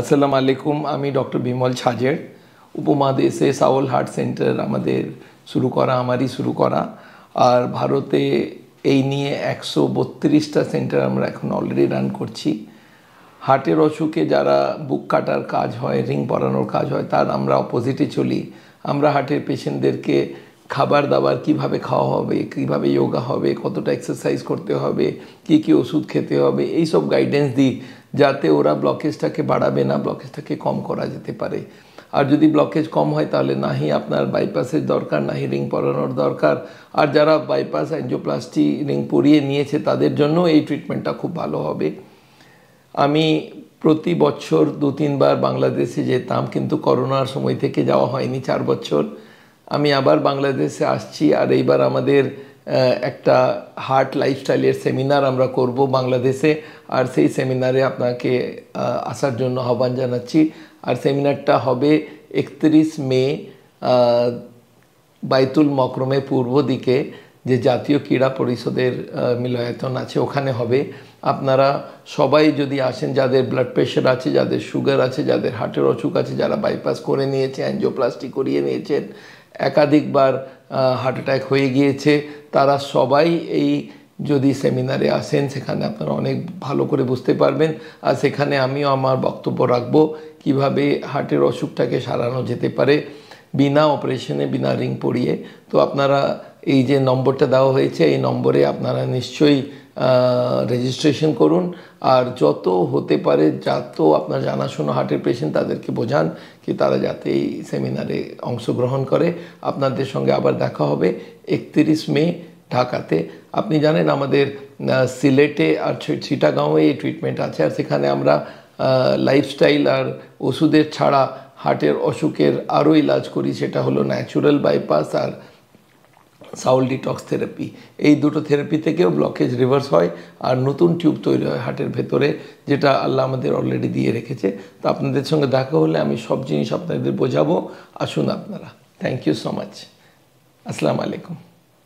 আসসালামু আলাইকুম আমি ডক্টর বিমল ছাজের উপমহাদেশে সাউল হার্ট সেন্টার আমাদের শুরু করা আমারই শুরু করা আর ভারতে এই নিয়ে একশো বত্রিশটা সেন্টার আমরা এখন অলরেডি রান করছি হার্টের অসুখে যারা বুক কাটার কাজ হয় রিং পরানোর কাজ হয় তার আমরা অপোজিটে চলি আমরা হার্টের পেশেন্টদেরকে খাবার দাবার কিভাবে খাওয়া হবে কিভাবে যোগা হবে কতটা এক্সারসাইজ করতে হবে কি কি ওষুধ খেতে হবে এই সব গাইডেন্স দিই যাতে ওরা ব্লকেজটাকে বাড়াবে না ব্লকেজটাকে কম করা যেতে পারে আর যদি ব্লকেজ কম হয় তাহলে নাহি আপনার বাইপাসের দরকার নাহি রিং পরানোর দরকার আর যারা বাইপাস অ্যাঞ্জোপ্লাস্টি রিং পরিয়ে নিয়েছে তাদের জন্য এই ট্রিটমেন্টটা খুব ভালো হবে আমি প্রতি বছর দু তিনবার বাংলাদেশে যেতাম কিন্তু করোনার সময় থেকে যাওয়া হয়নি চার বছর আমি আবার বাংলাদেশে আসছি আর এইবার আমাদের একটা হার্ট লাইফস্টাইলের সেমিনার আমরা করব বাংলাদেশে আর সেই সেমিনারে আপনাকে আসার জন্য আহ্বান জানাচ্ছি আর সেমিনারটা হবে একত্রিশ মে বাইতুল মকরমে পূর্ব দিকে যে জাতীয় ক্রীড়া পরিষদের মিলায়তন আছে ওখানে হবে আপনারা সবাই যদি আসেন যাদের ব্লাড প্রেশার আছে যাদের সুগার আছে যাদের হার্টের অসুখ আছে যারা বাইপাস করে নিয়েছে অ্যাঞ্জিওপ্লাস্টি করিয়ে নিয়েছেন একাধিকবার হার্ট অ্যাটাক হয়ে গিয়েছে তারা সবাই এই যদি সেমিনারে আসেন সেখানে আপনারা অনেক ভালো করে বুঝতে পারবেন আর সেখানে আমিও আমার বক্তব্য রাখবো কিভাবে হার্টের অসুখটাকে সারানো যেতে পারে বিনা অপারেশনে বিনা রিং পড়িয়ে তো আপনারা এই যে নম্বরটা দেওয়া হয়েছে এই নম্বরে আপনারা নিশ্চয়ই রেজিস্ট্রেশন করুন আর যত হতে পারে যত আপনার জানাশোনা হার্টের পেশেন্ট তাদেরকে বোঝান কি তারা যাতে এই সেমিনারে অংশগ্রহণ করে আপনাদের সঙ্গে আবার দেখা হবে একত্রিশ মে ঢাকাতে আপনি জানেন আমাদের সিলেটে আর চিটাগাঁওয়ে এই ট্রিটমেন্ট আছে আর সেখানে আমরা লাইফস্টাইল আর ওষুধের ছাড়া হার্টের অসুখের আরও ইলাজ করি সেটা হলো ন্যাচুরাল বাইপাস আর সাউল ডিটক্স থেরাপি এই দুটো থেরাপি থেকেও ব্লকেজ রিভার্স হয় আর নতুন টিউব তৈরি হয় হার্টের ভেতরে যেটা আল্লাহ আমাদের অলরেডি দিয়ে রেখেছে তো আপনাদের সঙ্গে দেখা হলে আমি সব জিনিস আপনাদের বোঝাবো আসুন আপনারা থ্যাংক ইউ সো মাচ আসসালামু আলাইকুম